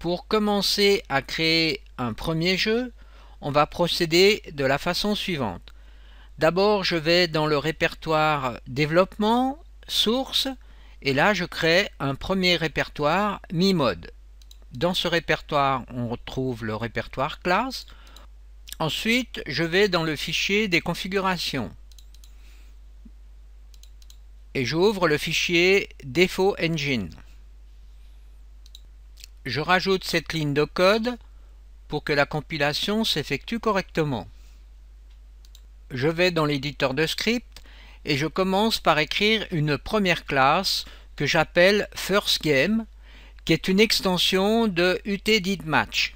Pour commencer à créer un premier jeu, on va procéder de la façon suivante. D'abord, je vais dans le répertoire développement, source, et là, je crée un premier répertoire mi Dans ce répertoire, on retrouve le répertoire classe. Ensuite, je vais dans le fichier des configurations. Et j'ouvre le fichier défaut engine. Je rajoute cette ligne de code pour que la compilation s'effectue correctement. Je vais dans l'éditeur de script et je commence par écrire une première classe que j'appelle FirstGame, qui est une extension de UTDidMatch.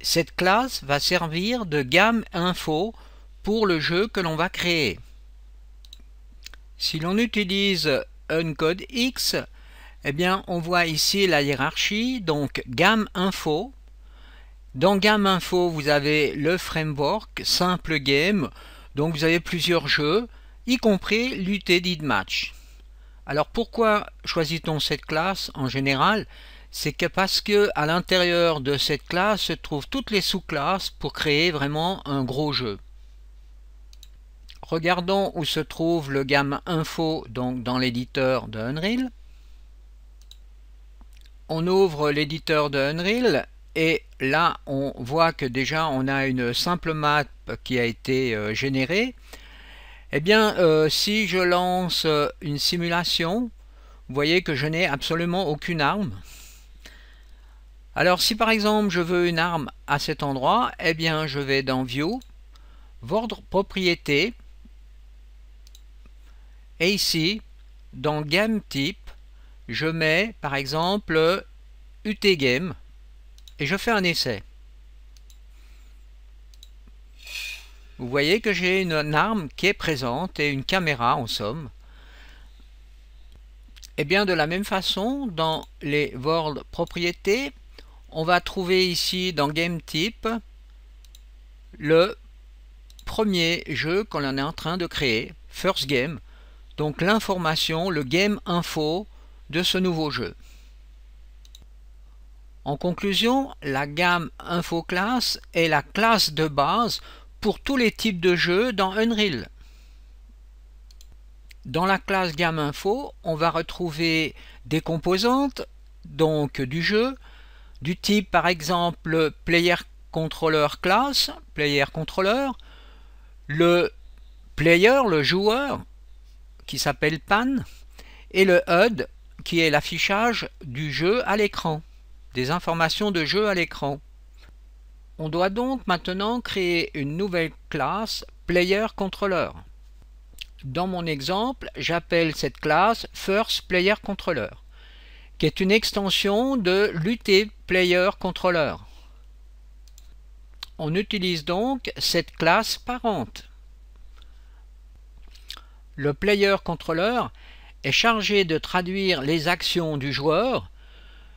Cette classe va servir de gamme info pour le jeu que l'on va créer. Si l'on utilise UncodeX, eh bien, on voit ici la hiérarchie, donc gamme info. Dans gamme info, vous avez le framework, simple game, donc vous avez plusieurs jeux, y compris l'UTD match. Alors pourquoi choisit-on cette classe en général C'est que parce que à l'intérieur de cette classe se trouvent toutes les sous-classes pour créer vraiment un gros jeu. Regardons où se trouve le gamme info donc dans l'éditeur de Unreal on ouvre l'éditeur de Unreal et là on voit que déjà on a une simple map qui a été euh, générée. Eh bien, euh, si je lance euh, une simulation, vous voyez que je n'ai absolument aucune arme. Alors si par exemple je veux une arme à cet endroit, eh bien je vais dans View, Vordre Propriété, et ici, dans Game Type, je mets par exemple Game et je fais un essai. Vous voyez que j'ai une, arme qui est présente et une caméra en somme. Et eh bien de la même façon, dans les world propriétés, on va trouver ici dans game type le premier jeu qu'on est en train de créer, first game. Donc l'information, le game info de ce nouveau jeu. En conclusion, la gamme InfoClass est la classe de base pour tous les types de jeux dans Unreal. Dans la classe gamme info, on va retrouver des composantes, donc du jeu, du type par exemple player controller class, player controller, le player, le joueur, qui s'appelle PAN, et le HUD qui est l'affichage du jeu à l'écran, des informations de jeu à l'écran. On doit donc maintenant créer une nouvelle classe Player Dans mon exemple, j'appelle cette classe First qui est une extension de l'UT On utilise donc cette classe parente. Le PlayerController est chargé de traduire les actions du joueur,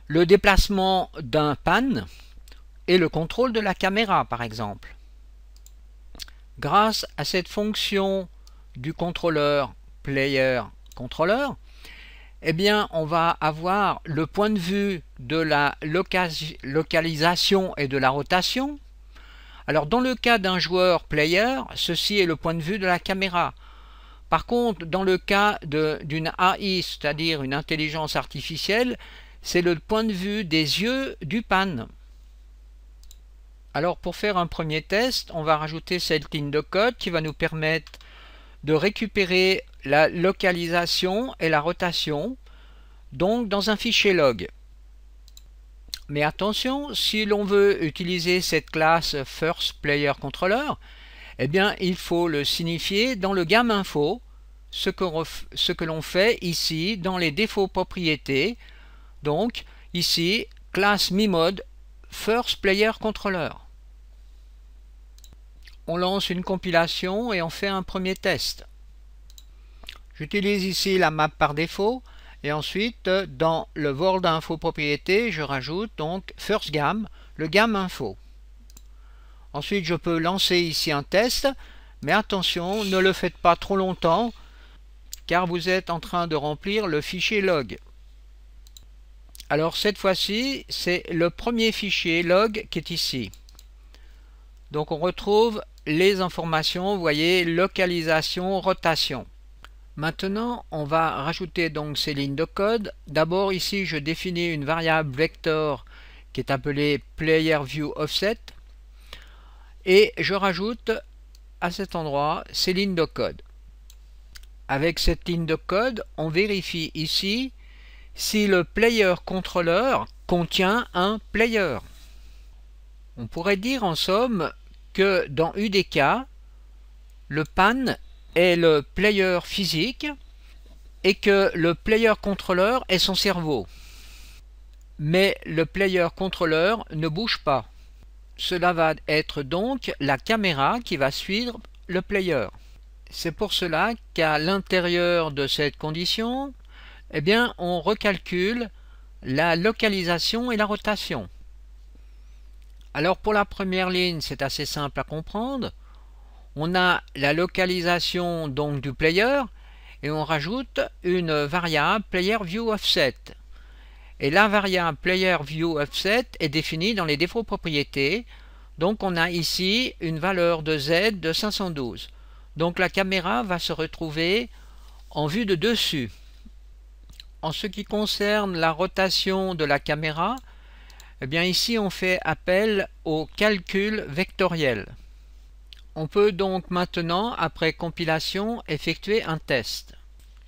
le déplacement d'un pan et le contrôle de la caméra par exemple. Grâce à cette fonction du contrôleur player contrôleur, eh bien on va avoir le point de vue de la localisation et de la rotation. Alors dans le cas d'un joueur player, ceci est le point de vue de la caméra. Par contre, dans le cas d'une AI, c'est-à-dire une intelligence artificielle, c'est le point de vue des yeux du PAN. Alors pour faire un premier test, on va rajouter cette ligne de code qui va nous permettre de récupérer la localisation et la rotation, donc dans un fichier log. Mais attention, si l'on veut utiliser cette classe FirstPlayerController, eh bien, il faut le signifier dans le gamme info, ce que, l'on fait ici dans les défauts propriétés. Donc, ici, classe mimode first player controller. On lance une compilation et on fait un premier test. J'utilise ici la map par défaut et ensuite euh, dans le world info propriété, je rajoute donc first gamme, le gamme info. Ensuite, je peux lancer ici un test, mais attention, ne le faites pas trop longtemps, car vous êtes en train de remplir le fichier log. Alors cette fois-ci, c'est le premier fichier log qui est ici. Donc on retrouve les informations, vous voyez, localisation, rotation. Maintenant, on va rajouter donc ces lignes de code. D'abord ici, je définis une variable vector qui est appelée PlayerViewOffset. Et je rajoute à cet endroit ces lignes de code. Avec cette ligne de code, on vérifie ici si le player contrôleur contient un player. On pourrait dire en somme que dans UDK, le PAN est le player physique et que le player contrôleur est son cerveau. Mais le player contrôleur ne bouge pas. Cela va être donc la caméra qui va suivre le player. C'est pour cela qu'à l'intérieur de cette condition, eh bien, on recalcule la localisation et la rotation. Alors pour la première ligne, c'est assez simple à comprendre. On a la localisation donc du player et on rajoute une variable player view offset et l'invariant player view offset est défini dans les défauts propriétés. Donc on a ici une valeur de Z de 512. Donc la caméra va se retrouver en vue de dessus. En ce qui concerne la rotation de la caméra, eh bien ici on fait appel au calcul vectoriel. On peut donc maintenant, après compilation, effectuer un test.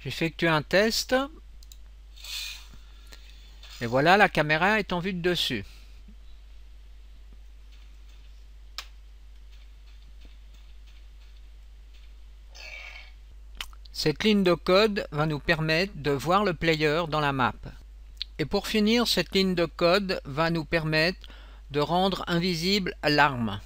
J'effectue un test et voilà, la caméra est en vue de dessus. Cette ligne de code va nous permettre de voir le player dans la map. Et pour finir, cette ligne de code va nous permettre de rendre invisible l'arme.